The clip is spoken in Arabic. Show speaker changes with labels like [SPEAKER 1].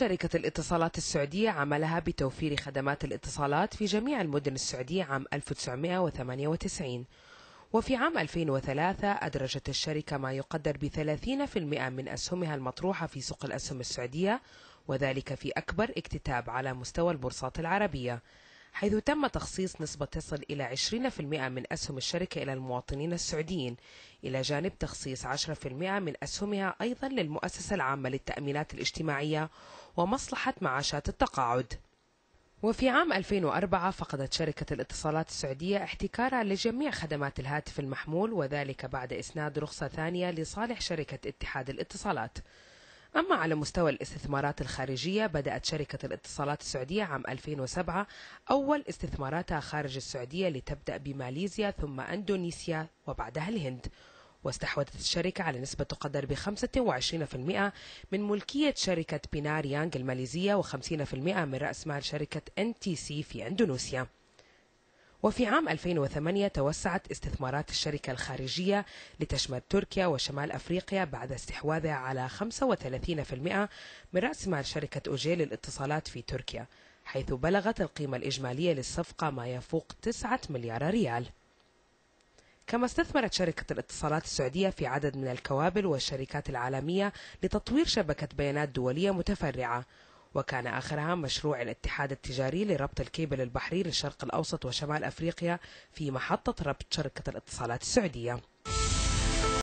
[SPEAKER 1] شركة الاتصالات السعودية عملها بتوفير خدمات الاتصالات في جميع المدن السعودية عام 1998 وفي عام 2003 أدرجت الشركة ما يقدر ب 30% من أسهمها المطروحة في سوق الأسهم السعودية وذلك في أكبر اكتتاب على مستوى البورصات العربية حيث تم تخصيص نسبة تصل إلى 20% من أسهم الشركة إلى المواطنين السعوديين إلى جانب تخصيص 10% من أسهمها أيضا للمؤسسة العامة للتأمينات الاجتماعية ومصلحة معاشات التقاعد وفي عام 2004 فقدت شركة الاتصالات السعودية احتكارها لجميع خدمات الهاتف المحمول وذلك بعد إسناد رخصة ثانية لصالح شركة اتحاد الاتصالات أما على مستوى الاستثمارات الخارجية بدأت شركة الاتصالات السعودية عام 2007 أول استثماراتها خارج السعودية لتبدأ بماليزيا ثم أندونيسيا وبعدها الهند واستحوذت الشركة على نسبة تقدر ب 25% من ملكية شركة بينار يانغ الماليزية و50% من رأس مال شركة NTC في أندونيسيا وفي عام 2008 توسعت استثمارات الشركة الخارجية لتشمل تركيا وشمال أفريقيا بعد استحواذها على 35% من رأس مال شركة أوجي للاتصالات في تركيا حيث بلغت القيمة الإجمالية للصفقة ما يفوق 9 مليار ريال كما استثمرت شركة الاتصالات السعودية في عدد من الكوابل والشركات العالمية لتطوير شبكة بيانات دولية متفرعة وكان آخرها مشروع الاتحاد التجاري لربط الكيبل البحري للشرق الأوسط وشمال أفريقيا في محطة ربط شركة الاتصالات السعودية